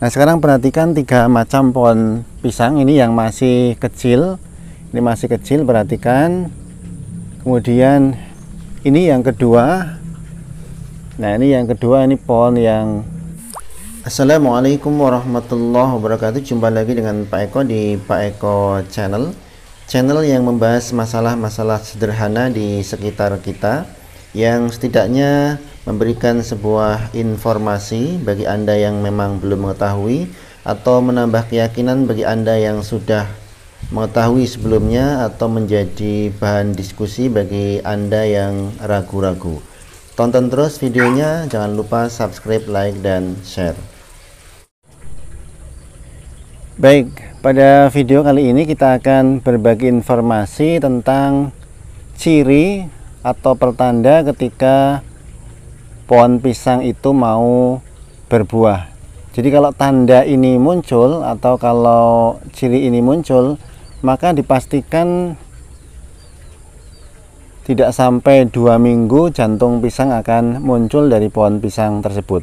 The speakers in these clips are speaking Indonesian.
Nah sekarang perhatikan tiga macam pohon pisang ini yang masih kecil, ini masih kecil perhatikan. Kemudian ini yang kedua, nah ini yang kedua ini pohon yang Assalamualaikum warahmatullahi wabarakatuh. Jumpa lagi dengan Pak Eko di Pak Eko Channel, channel yang membahas masalah-masalah sederhana di sekitar kita yang setidaknya memberikan sebuah informasi bagi Anda yang memang belum mengetahui atau menambah keyakinan bagi Anda yang sudah mengetahui sebelumnya atau menjadi bahan diskusi bagi Anda yang ragu-ragu. Tonton terus videonya, jangan lupa subscribe, like, dan share. Baik, pada video kali ini kita akan berbagi informasi tentang ciri atau pertanda ketika pohon pisang itu mau berbuah. Jadi kalau tanda ini muncul atau kalau ciri ini muncul, maka dipastikan tidak sampai dua minggu jantung pisang akan muncul dari pohon pisang tersebut.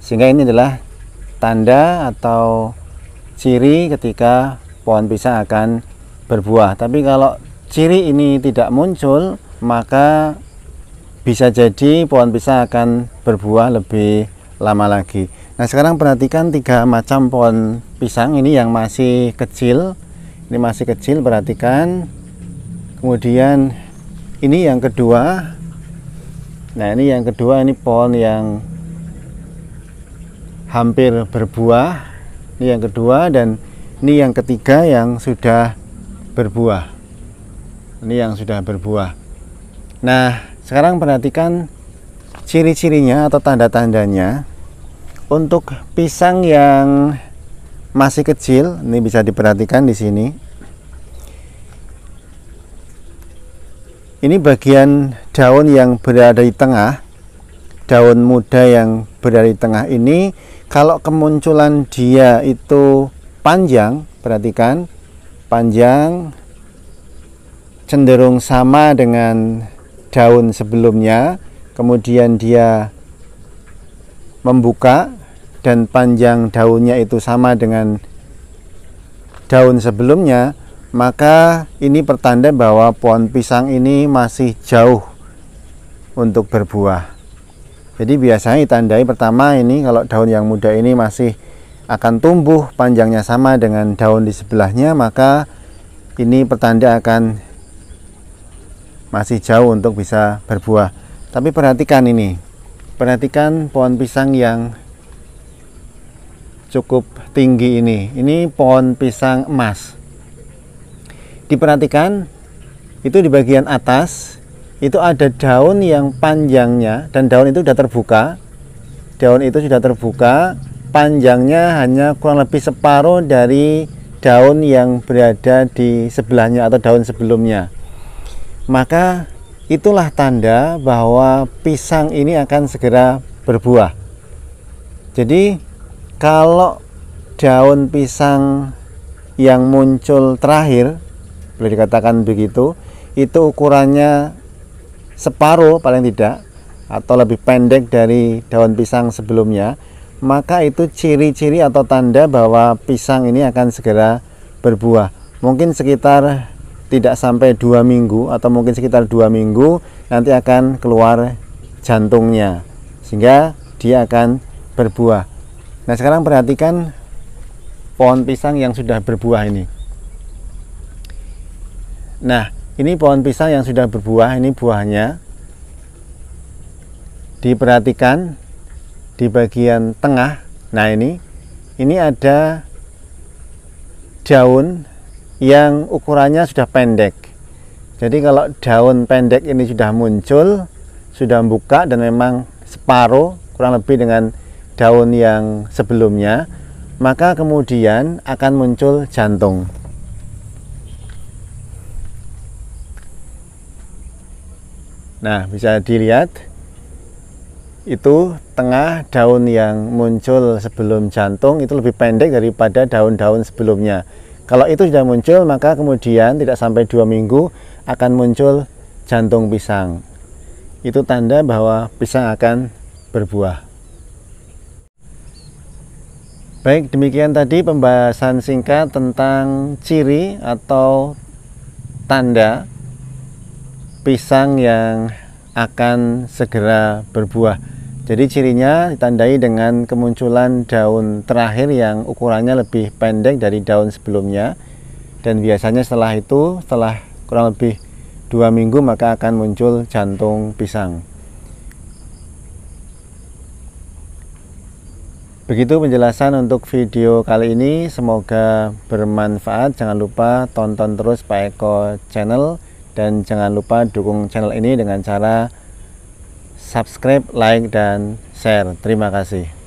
Sehingga ini adalah tanda atau ciri ketika pohon pisang akan berbuah. Tapi kalau ciri ini tidak muncul, maka bisa jadi pohon pisang akan berbuah lebih lama lagi. Nah sekarang perhatikan tiga macam pohon pisang ini yang masih kecil, ini masih kecil perhatikan. Kemudian ini yang kedua, nah ini yang kedua ini pohon yang hampir berbuah, ini yang kedua dan ini yang ketiga yang sudah berbuah. Ini yang sudah berbuah. Nah sekarang perhatikan ciri-cirinya atau tanda-tandanya. Untuk pisang yang masih kecil, ini bisa diperhatikan di sini. Ini bagian daun yang berada di tengah, daun muda yang berada di tengah ini, kalau kemunculan dia itu panjang, perhatikan panjang cenderung sama dengan daun sebelumnya kemudian dia membuka dan panjang daunnya itu sama dengan daun sebelumnya maka ini pertanda bahwa pohon pisang ini masih jauh untuk berbuah jadi biasanya ditandai pertama ini kalau daun yang muda ini masih akan tumbuh panjangnya sama dengan daun di sebelahnya maka ini pertanda akan masih jauh untuk bisa berbuah. Tapi perhatikan ini, perhatikan pohon pisang yang cukup tinggi ini. Ini pohon pisang emas. Diperhatikan, itu di bagian atas itu ada daun yang panjangnya dan daun itu sudah terbuka daun itu sudah terbuka panjangnya hanya kurang lebih separuh dari daun yang berada di sebelahnya atau daun sebelumnya maka itulah tanda bahwa pisang ini akan segera berbuah. Jadi, kalau daun pisang yang muncul terakhir, boleh dikatakan begitu, itu ukurannya separuh paling tidak atau lebih pendek dari daun pisang sebelumnya, maka itu ciri-ciri atau tanda bahwa pisang ini akan segera berbuah. Mungkin sekitar tidak sampai dua minggu atau mungkin sekitar dua minggu nanti akan keluar jantungnya sehingga dia akan berbuah nah sekarang perhatikan pohon pisang yang sudah berbuah ini nah ini pohon pisang yang sudah berbuah ini buahnya diperhatikan di bagian tengah nah ini ini ada daun yang ukurannya sudah pendek. Jadi kalau daun pendek ini sudah muncul, sudah membuka dan memang separuh kurang lebih dengan daun yang sebelumnya, maka kemudian akan muncul jantung. Nah, bisa dilihat itu tengah daun yang muncul sebelum jantung itu lebih pendek daripada daun-daun sebelumnya. Kalau itu sudah muncul, maka kemudian tidak sampai dua minggu akan muncul jantung pisang. Itu tanda bahwa pisang akan berbuah. Baik, demikian tadi pembahasan singkat tentang ciri atau tanda pisang yang akan segera berbuah. Jadi cirinya ditandai dengan kemunculan daun terakhir yang ukurannya lebih pendek dari daun sebelumnya dan biasanya setelah itu setelah kurang lebih dua minggu maka akan muncul jantung pisang. Begitu penjelasan untuk video kali ini, semoga bermanfaat. Jangan lupa tonton terus Pak Eko Channel dan jangan lupa dukung channel ini dengan cara subscribe, like, dan share. Terima kasih.